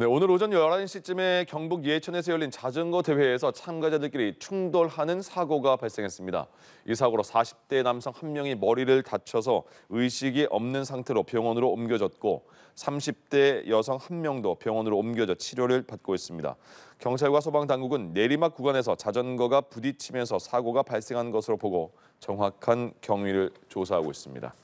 네, 오늘 오전 11시쯤에 경북 예천에서 열린 자전거 대회에서 참가자들끼리 충돌하는 사고가 발생했습니다. 이 사고로 40대 남성 한 명이 머리를 다쳐서 의식이 없는 상태로 병원으로 옮겨졌고 30대 여성 한 명도 병원으로 옮겨져 치료를 받고 있습니다. 경찰과 소방 당국은 내리막 구간에서 자전거가 부딪히면서 사고가 발생한 것으로 보고 정확한 경위를 조사하고 있습니다.